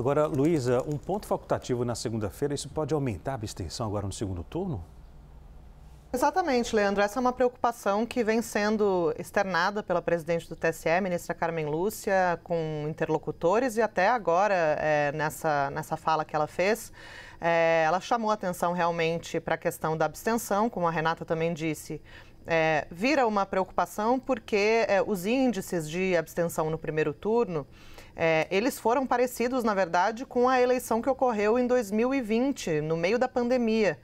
Agora, Luísa, um ponto facultativo na segunda-feira, isso pode aumentar a abstenção agora no segundo turno? Exatamente, Leandro. Essa é uma preocupação que vem sendo externada pela presidente do TSE, ministra Carmen Lúcia, com interlocutores e até agora, é, nessa, nessa fala que ela fez, é, ela chamou atenção realmente para a questão da abstenção, como a Renata também disse. É, vira uma preocupação porque é, os índices de abstenção no primeiro turno é, eles foram parecidos, na verdade, com a eleição que ocorreu em 2020, no meio da pandemia.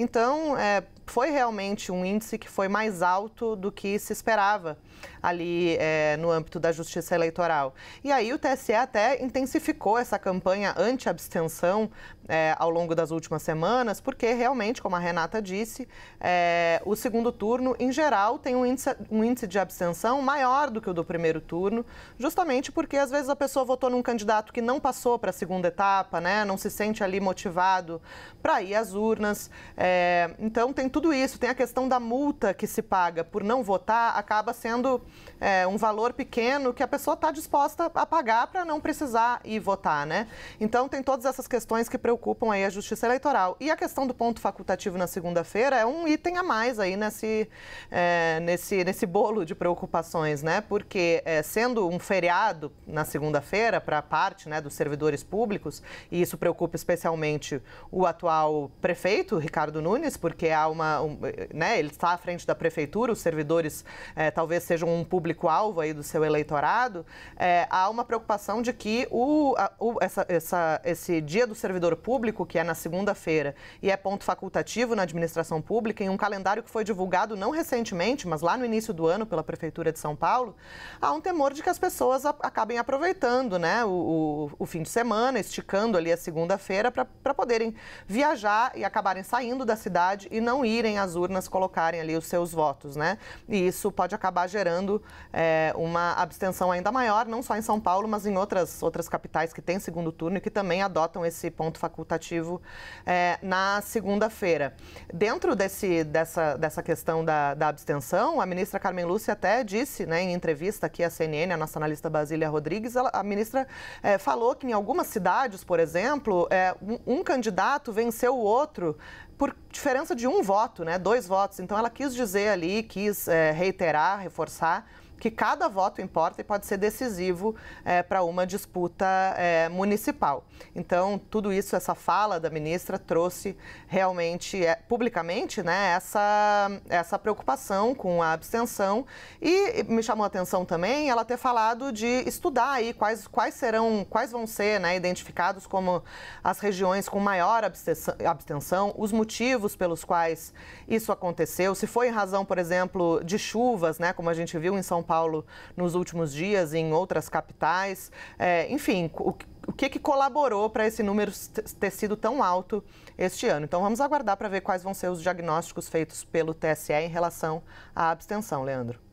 Então, é, foi realmente um índice que foi mais alto do que se esperava ali é, no âmbito da justiça eleitoral. E aí o TSE até intensificou essa campanha anti-abstenção é, ao longo das últimas semanas, porque realmente, como a Renata disse, é, o segundo turno, em geral, tem um índice, um índice de abstenção maior do que o do primeiro turno, justamente porque às vezes a pessoa votou num candidato que não passou para a segunda etapa, né, não se sente ali motivado para ir às urnas. É, é, então tem tudo isso, tem a questão da multa que se paga por não votar, acaba sendo é, um valor pequeno que a pessoa está disposta a pagar para não precisar ir votar, né? Então tem todas essas questões que preocupam aí a Justiça Eleitoral. E a questão do ponto facultativo na segunda-feira é um item a mais aí nesse, é, nesse, nesse bolo de preocupações, né? Porque é, sendo um feriado na segunda-feira para parte né, dos servidores públicos, e isso preocupa especialmente o atual prefeito, Ricardo Ricardo Nunes, porque há uma, um, né, ele está à frente da prefeitura, os servidores é, talvez sejam um público-alvo aí do seu eleitorado, é, há uma preocupação de que o, a, o essa, essa, esse dia do servidor público, que é na segunda-feira e é ponto facultativo na administração pública, em um calendário que foi divulgado não recentemente, mas lá no início do ano pela prefeitura de São Paulo, há um temor de que as pessoas acabem aproveitando né, o, o, o fim de semana, esticando ali a segunda-feira para poderem viajar e acabarem saindo saindo da cidade e não irem às urnas colocarem ali os seus votos, né? E isso pode acabar gerando é, uma abstenção ainda maior, não só em São Paulo, mas em outras, outras capitais que têm segundo turno e que também adotam esse ponto facultativo é, na segunda-feira. Dentro desse, dessa, dessa questão da, da abstenção, a ministra Carmen Lúcia até disse, né, em entrevista aqui à CNN, a nossa analista Basília Rodrigues, ela, a ministra é, falou que em algumas cidades, por exemplo, é, um, um candidato venceu o outro por por diferença de um voto, né, dois votos. Então ela quis dizer ali, quis é, reiterar, reforçar que cada voto importa e pode ser decisivo é, para uma disputa é, municipal. Então, tudo isso, essa fala da ministra trouxe realmente, é, publicamente, né, essa, essa preocupação com a abstenção. E me chamou a atenção também ela ter falado de estudar aí quais, quais serão, quais vão ser né, identificados como as regiões com maior abstenção, abstenção, os motivos pelos quais isso aconteceu, se foi em razão, por exemplo, de chuvas, né, como a gente viu em São Paulo nos últimos dias, em outras capitais. É, enfim, o, o que, que colaborou para esse número ter sido tão alto este ano. Então vamos aguardar para ver quais vão ser os diagnósticos feitos pelo TSE em relação à abstenção, Leandro.